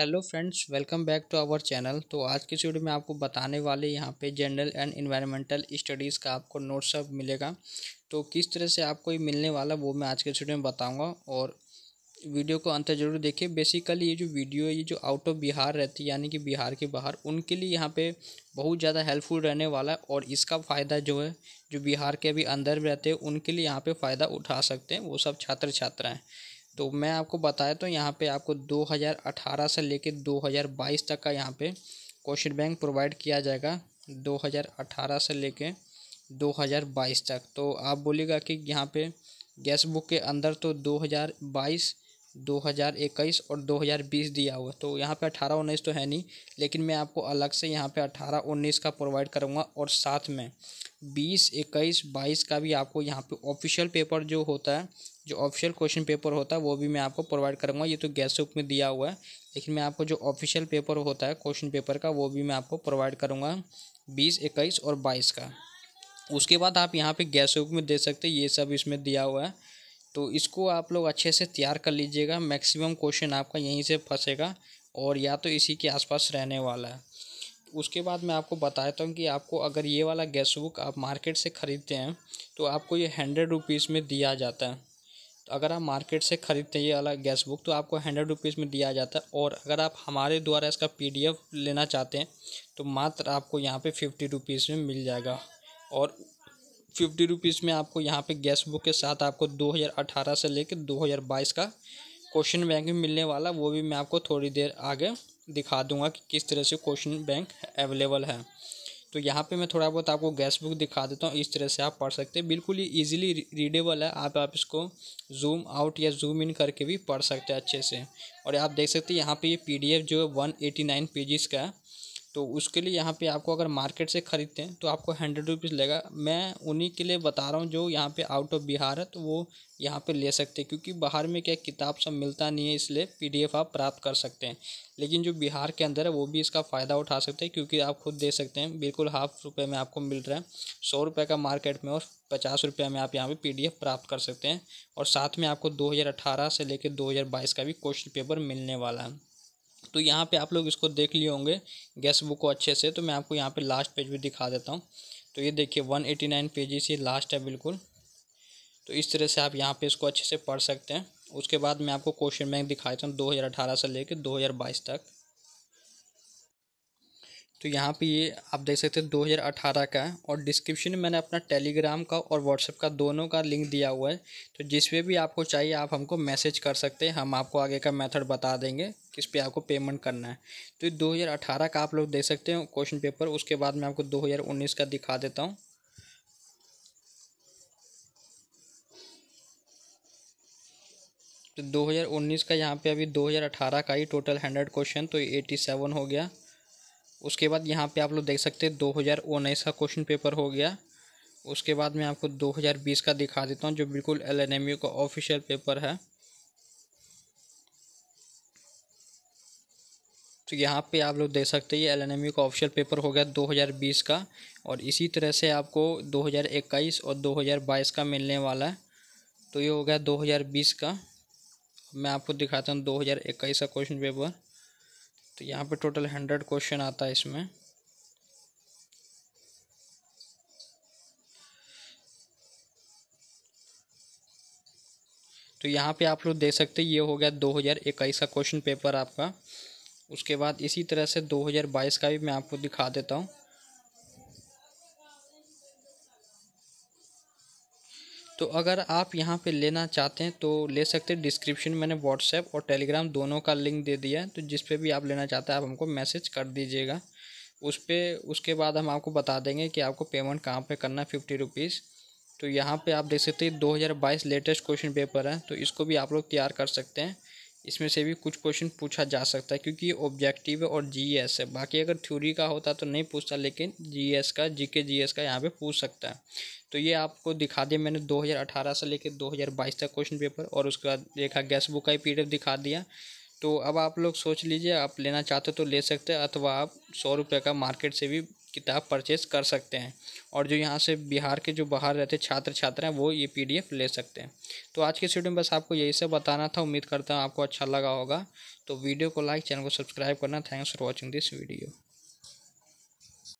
hello friends welcome back to our channel तो आज की वीडियो में आपको बताने वाले यहाँ पे जनरल एंड इन्वायरमेंटल स्टडीज़ का आपको नोट सब मिलेगा तो किस तरह से आपको ये मिलने वाला वो मैं आज के वीडियो में बताऊँगा और वीडियो को अंत जरूर देखिए बेसिकली ये जो वीडियो है ये जो आउट ऑफ बिहार रहती है यानी कि बिहार के बाहर उनके लिए यहाँ पे बहुत ज़्यादा हेल्पफुल रहने वाला है और इसका फ़ायदा जो है जो बिहार के अभी अंदर रहते हैं उनके लिए यहाँ पे फ़ायदा उठा सकते हैं वो सब छात्र छात्राएँ तो मैं आपको बताया तो यहाँ पे आपको 2018 से लेके 2022 तक का यहाँ पे क्वेश्चन बैंक प्रोवाइड किया जाएगा 2018 से लेके 2022 तक तो आप बोलेगा कि यहाँ पे गैस बुक के अंदर तो 2022 2021 और 2020 दिया हुआ तो यहाँ पे 18 उन्नीस तो है नहीं लेकिन मैं आपको अलग से यहाँ पे 18 उन्नीस का प्रोवाइड करूँगा और साथ में बीस इक्कीस बाईस का भी आपको यहाँ पे ऑफिशियल पेपर जो होता है जो ऑफिशियल क्वेश्चन पेपर होता है वो भी मैं आपको प्रोवाइड करूँगा ये तो गैस बुक में दिया हुआ है लेकिन मैं आपको जो ऑफिशियल पेपर होता है क्वेश्चन पेपर का वो भी मैं आपको प्रोवाइड करूँगा बीस इक्कीस और बाईस का उसके बाद आप यहाँ पर गैस बुक में दे सकते ये सब इसमें दिया हुआ है तो इसको आप लोग अच्छे से तैयार कर लीजिएगा मैक्सिमम क्वेश्चन आपका यहीं से फंसेगा और या तो इसी के आसपास रहने वाला है उसके बाद मैं आपको बताता हूँ कि आपको अगर ये वाला गैस बुक आप मार्केट से ख़रीदते हैं तो आपको ये हंड्रेड रुपीज़ में दिया जाता है तो अगर आप मार्केट से ख़रीदते हैं ये वाला गैस बुक तो आपको हंड्रेड रुपीज़ में दिया जाता है और अगर आप हमारे द्वारा इसका पी लेना चाहते हैं तो मात्र आपको यहाँ पर फिफ्टी रुपीज़ में मिल जाएगा और फिफ्टी रुपीज़ में आपको यहाँ पे गैस बुक के साथ आपको 2018 से लेकर 2022 का क्वेश्चन बैंक भी मिलने वाला वो भी मैं आपको थोड़ी देर आगे दिखा दूंगा कि किस तरह से क्वेश्चन बैंक अवेलेबल है तो यहाँ पे मैं थोड़ा बहुत आपको गैस बुक दिखा देता हूँ इस तरह से आप पढ़ सकते हैं बिल्कुल ही ईजिली रीडेबल है आप आप इसको जूम आउट या जूम इन करके भी पढ़ सकते हैं अच्छे से और आप देख सकते हैं यहाँ पे ये पीडीएफ जो है वन एटी नाइन पेजेस का है तो उसके लिए यहाँ पे आपको अगर मार्केट से ख़रीदते हैं तो आपको हंड्रेड रुपीज़ लगेगा मैं उन्हीं के लिए बता रहा हूँ जो यहाँ पे आउट ऑफ बिहार है तो वो यहाँ पे ले सकते हैं क्योंकि बाहर में क्या किताब सब मिलता नहीं है इसलिए पीडीएफ आप प्राप्त कर सकते हैं लेकिन जो बिहार के अंदर है वो भी इसका फ़ायदा उठा सकते हैं क्योंकि आप खुद दे सकते हैं बिल्कुल हाफ रुपये में आपको मिल रहा है सौ रुपये का मार्केट में और पचास रुपये में आप यहाँ पर पी प्राप्त कर सकते हैं और साथ में आपको दो हज़ार अठारह से लेकर दो हज़ार बाईस का भी क्वेश्चन पेपर मिलने वाला है तो यहाँ पे आप लोग इसको देख लिए होंगे गैस बुक को अच्छे से तो मैं आपको यहाँ पे लास्ट पेज भी दिखा देता हूँ तो ये देखिए वन एटी नाइन पेजेस ये लास्ट है बिल्कुल तो इस तरह से आप यहाँ पे इसको अच्छे से पढ़ सकते हैं उसके बाद मैं आपको क्वेश्चन बैंक दिखाता हूँ दो हज़ार अठारह से लेकर दो हज़ार बाईस तक तो यहाँ पे ये आप देख सकते हैं 2018 का है और डिस्क्रिप्शन में मैंने अपना टेलीग्राम का और व्हाट्सएप का दोनों का लिंक दिया हुआ है तो जिस पे भी आपको चाहिए आप हमको मैसेज कर सकते हैं हम आपको आगे का मेथड बता देंगे किस पे आपको पेमेंट करना है तो दो हज़ार अठारह का आप लोग देख सकते हैं क्वेश्चन पेपर उसके बाद मैं आपको दो हज़ार उन्नीस का दिखा देता हूँ तो 2019 का यहाँ पे अभी 2018 का ही टोटल हंड्रेड क्वेश्चन तो 87 हो गया उसके बाद यहाँ पे आप लोग देख सकते हैं दो हज़ार उन्नीस का क्वेश्चन पेपर हो गया उसके बाद मैं आपको दो हज़ार बीस का दिखा देता हूँ जो बिल्कुल एल एन एम यू का ऑफिशियल पेपर है तो यहाँ पे आप लोग देख सकते हैं ये एल एन एम यू का ऑफिशियल पेपर हो गया दो हज़ार बीस का और इसी तरह से आपको दो हज़ार इक्कीस और दो हज़ार बाईस का मिलने वाला है तो ये हो गया दो हज़ार बीस का मैं आपको दिखाता हूँ दो हज़ार इक्कीस का क्वेश्चन पेपर तो यहाँ पे टोटल हंड्रेड क्वेश्चन आता है इसमें तो यहाँ पे आप लोग देख सकते ये हो गया दो हज़ार इक्कीस का क्वेश्चन पेपर आपका उसके बाद इसी तरह से दो हज़ार बाईस का भी मैं आपको दिखा देता हूँ तो अगर आप यहाँ पे लेना चाहते हैं तो ले सकते हैं डिस्क्रिप्शन मैंने व्हाट्सएप और टेलीग्राम दोनों का लिंक दे दिया है तो जिस पे भी आप लेना चाहते हैं आप हमको मैसेज कर दीजिएगा उस पर उसके बाद हम आपको बता देंगे कि आपको पेमेंट कहाँ पे करना है फिफ्टी रुपीज़ तो यहाँ पे आप देख सकते हैं दो लेटेस्ट क्वेश्चन पेपर है तो इसको भी आप लोग तैयार कर सकते हैं इसमें से भी कुछ क्वेश्चन पूछा जा सकता है क्योंकि ये ऑब्जेक्टिव है और जीएस है बाकी अगर थ्योरी का होता तो नहीं पूछता लेकिन जीएस का जीके जीएस का यहाँ पे पूछ सकता है तो ये आपको दिखा दिया मैंने 2018 से लेकर 2022 तक क्वेश्चन पेपर और उसके बाद देखा गैस बुक का पी दिखा दिया तो अब आप लोग सोच लीजिए आप लेना चाहते हो तो ले सकते हैं अथवा आप सौ रुपये का मार्केट से भी किताब परचेज कर सकते हैं और जो यहाँ से बिहार के जो बाहर रहते छात्र छात्रा हैं वो ये पीडीएफ ले सकते हैं तो आज के इस वीडियो में बस आपको यही सब बताना था उम्मीद करता हूँ आपको अच्छा लगा होगा तो वीडियो को लाइक चैनल को सब्सक्राइब करना thanks for watching this video